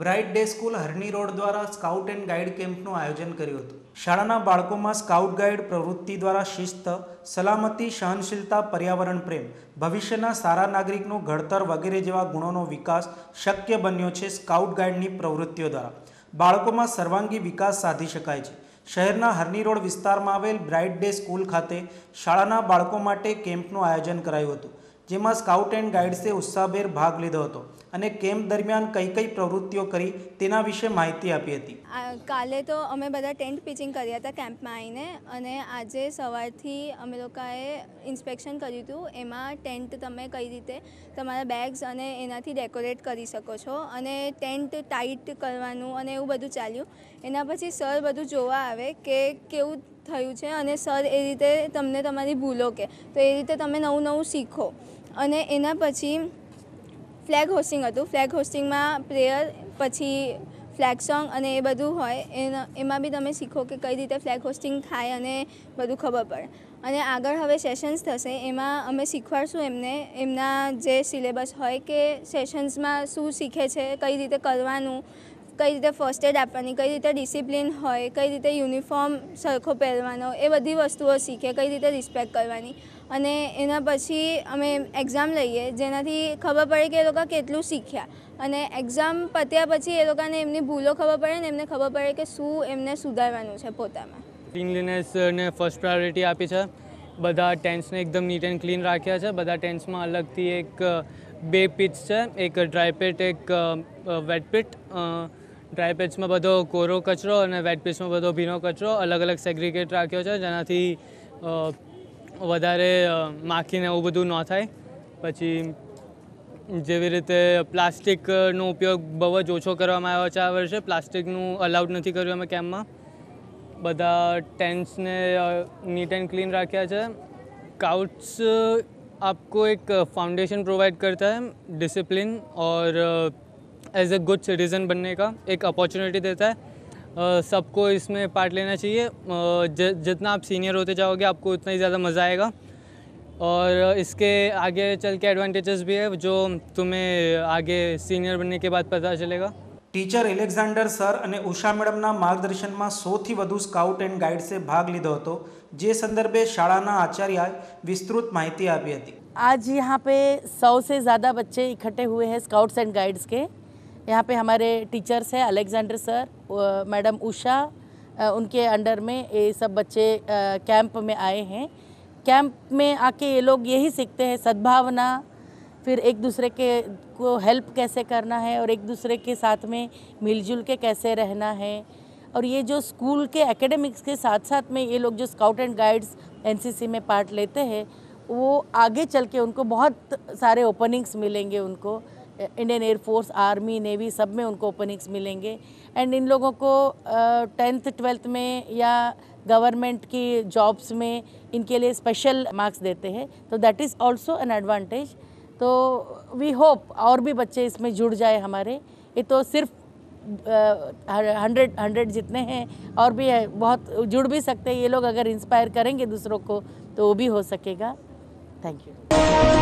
bright day school Harni road દ્વારા scout and guide કેમ્પનું આયોજન કર્યું હતું શાળાના બાળકોમાં સ્કાઉટ ગાઈડ પ્રવૃત્તિ દ્વારા શિસ્ત સલામતી સહનશીલતા પર્યાવરણ પ્રેમ ભવિષ્યના સારા નાગરિકનું ઘડતર વગેરે જેવા ગુણોનો વિકાસ શક્ય બન્યો છે સ્કાઉટ ગાઈડની પ્રવૃત્તિઓ દ્વારા બાળકોમાં સર્વાંગી વિકાસ સાધી શકાય છે શહેરના હરની રોડ વિસ્તારમાં આવેલ બ્રાઇટ ડે સ્કૂલ ખાતે શાળાના બાળકો માટે કેમ્પનું આયોજન કરાયું હતું જેમાં સ્કાઉટ એન્ડ ગાઈડ્સે ઉત્સાહભેર ભાગ લીધો હતો અને કેમ્પ દરમિયાન કઈ કઈ પ્રવૃત્તિઓ કરી તેના વિશે માહિતી આપી હતી કાલે તો અમે બધા ટેન્ટ પિચિંગ કર્યા હતા કેમ્પમાં આવીને અને આજે સવારથી અમે લોકોએ ઇન્સ્પેક્શન કર્યું હતું એમાં ટેન્ટ તમે કઈ રીતે તમારા બેગ્સ અને એનાથી ડેકોરેટ કરી શકો છો અને ટેન્ટ ટાઈટ કરવાનું અને એવું બધું ચાલ્યું એના પછી સર બધું જોવા આવે કે કેવું થયું છે અને સર એ રીતે તમને તમારી ભૂલો કે તો એ રીતે તમે નવું નવું શીખો અને એના પછી ફ્લેગ હોસ્ટિંગ હતું ફ્લેગ હોસ્ટિંગમાં પ્રેયર પછી ફ્લેગ સોંગ અને એ બધું હોય એના એમાં બી તમે શીખો કે કઈ રીતે ફ્લેગ હોસ્ટિંગ થાય અને બધું ખબર પડે અને આગળ હવે સેશન્સ થશે એમાં અમે શીખવાડશું એમને એમના જે સિલેબસ હોય કે સેશન્સમાં શું શીખે છે કઈ રીતે કરવાનું કઈ રીતે ફર્સ્ટ એડ આપવાની કઈ રીતે ડિસિપ્લિન હોય કઈ રીતે યુનિફોર્મ સરખો પહેરવાનો એ બધી વસ્તુઓ શીખે કઈ રીતે રિસ્પેક્ટ કરવાની અને એના પછી અમે એક્ઝામ લઈએ જેનાથી ખબર પડે કે એ લોકો કેટલું શીખ્યા અને એક્ઝામ પત્યા પછી એ લોકોને એમની ભૂલો ખબર પડે ને એમને ખબર પડે કે શું એમને સુધારવાનું છે પોતામાં ક્લિનલીનેસને ફર્સ્ટ પ્રાયોરિટી આપી છે બધા ટેન્ટ્સને એકદમ નીટ એન્ડ ક્લીન રાખ્યા છે બધા ટેન્ટ્સમાં અલગથી એક બે પિટ્સ છે એક ડ્રાય પિટ એક વેટ પીટ ડ્રાય પેટ્સમાં બધો કોરો કચરો અને વેટ પેટ્સમાં બધો ભીનો કચરો અલગ અલગ સેગ્રીગેટ રાખ્યો છે જેનાથી વધારે માખીને એવું બધું ન થાય પછી જેવી રીતે પ્લાસ્ટિકનો ઉપયોગ બહુ જ ઓછો કરવામાં આવ્યો છે આ વર્ષે પ્લાસ્ટિકનું અલાઉડ નથી કર્યું અમે કેમ્પમાં બધા ટેન્ટ્સને નીટ એન્ડ ક્લીન રાખ્યા છે કાઉટ્સ આપકો એક ફાઉન્ડેશન પ્રોવાઈડ કરતા હે ડિસિપ્લિન ઓર एज ए गुड सिटीज़न बनने का एक अपॉर्चुनिटी देता है सबको इसमें पार्ट लेना चाहिए जितना आप सीनियर होते जाओगे आपको उतना ही ज़्यादा मज़ा आएगा और इसके आगे चल के एडवांटेजेस भी है जो तुम्हें आगे सीनियर बनने के बाद पता चलेगा टीचर એલેક્ઝાન્ડર सर અને ઉષા મેડમના मार्गदर्शन में વધુ સ્કાઉટ એન્ડ ગાઈડ્સે ભાગ લીધો હતો જે સંદર્ભે શાળાના આચાર્યાએ आचार्य विस्तृत महती હતી आज यहाँ पे सौ से ज़्यादा बच्चे इकट्ठे हुए हैं स्काउट्स एंड गाइड्स के यहाँ पे हमारे टीचर्स हैं अलेक्जेंडर सर मैडम उषा उनके अंडर में ये सब बच्चे कैंप में आए हैं कैंप में आके ये लोग यही सीखते हैं सद्भावना फिर एक दूसरे के को हेल्प कैसे करना है और एक दूसरे के साथ में मिलजुल के कैसे रहना है और ये जो स्कूल के एकेडमिक्स के साथ साथ में ये लोग जो स्काउट एंड गाइड्स एनसीसी में पार्ट लेते हैं वो आगे चल के उनको बहुत सारे ओपनिंग्स मिलेंगे उनको इंडियन एयरफोर्स आर्मी नेवी सब में उनको ओपनिंग्स मिलेंगे एंड इन लोगों को टेंथ ट्वेल्थ में या गवर्नमेंट की जॉब्स में इनके लिए स्पेशल मार्क्स देते हैं तो that is also an advantage तो वी होप और भी बच्चे इसमें जुड़ जाए हमारे ये तो सिर्फ हंड्रेड हंड्रेड जितने हैं और भी है बहुत जुड़ भी सकते हैं ये लोग अगर इंस्पायर करेंगे दूसरों को तो वो भी हो सकेगा थैंक यू